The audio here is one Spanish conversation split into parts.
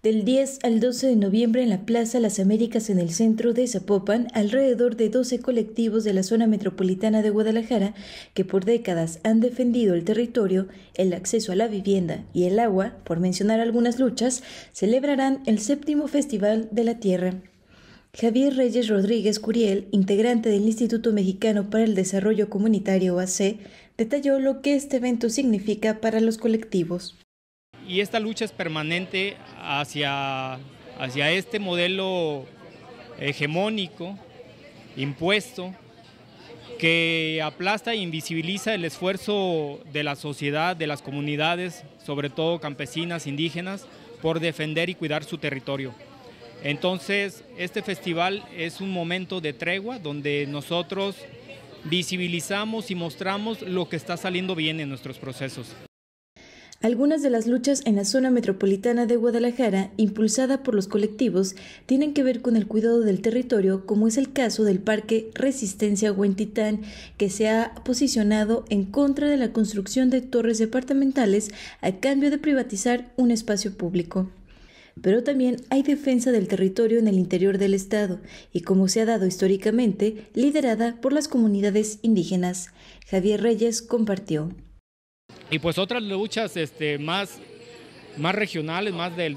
Del 10 al 12 de noviembre en la Plaza Las Américas en el centro de Zapopan, alrededor de 12 colectivos de la zona metropolitana de Guadalajara, que por décadas han defendido el territorio, el acceso a la vivienda y el agua, por mencionar algunas luchas, celebrarán el séptimo Festival de la Tierra. Javier Reyes Rodríguez Curiel, integrante del Instituto Mexicano para el Desarrollo Comunitario AC, detalló lo que este evento significa para los colectivos y esta lucha es permanente hacia, hacia este modelo hegemónico, impuesto, que aplasta e invisibiliza el esfuerzo de la sociedad, de las comunidades, sobre todo campesinas, indígenas, por defender y cuidar su territorio. Entonces, este festival es un momento de tregua donde nosotros visibilizamos y mostramos lo que está saliendo bien en nuestros procesos. Algunas de las luchas en la zona metropolitana de Guadalajara, impulsada por los colectivos, tienen que ver con el cuidado del territorio, como es el caso del Parque Resistencia Huentitán, que se ha posicionado en contra de la construcción de torres departamentales a cambio de privatizar un espacio público pero también hay defensa del territorio en el interior del Estado, y como se ha dado históricamente, liderada por las comunidades indígenas. Javier Reyes compartió. Y pues otras luchas este, más, más regionales, más del,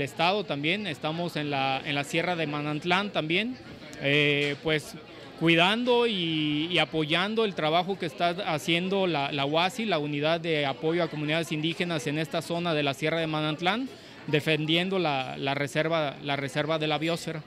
estado también, estamos en la, Sierra de Manantlán también, eh, pues cuidando y, apoyando el trabajo que está haciendo la, UASI, la Unidad de Apoyo a Comunidades Indígenas en esta zona de la Sierra de Manantlán, defendiendo la, reserva, la reserva de la biosfera.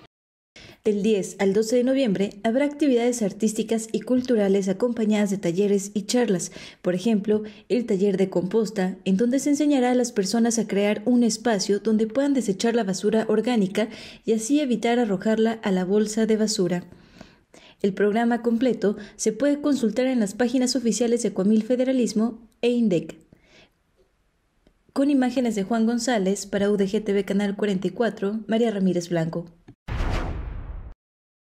Del 10 al 12 de noviembre habrá actividades artísticas y culturales acompañadas de talleres y charlas, por ejemplo, el taller de composta, en donde se enseñará a las personas a crear un espacio donde puedan desechar la basura orgánica y así evitar arrojarla a la bolsa de basura. El programa completo se puede consultar en las páginas oficiales de Coamil Federalismo e INDEC. Con imágenes de Juan González para UDGTV Canal 44, María Ramírez Blanco.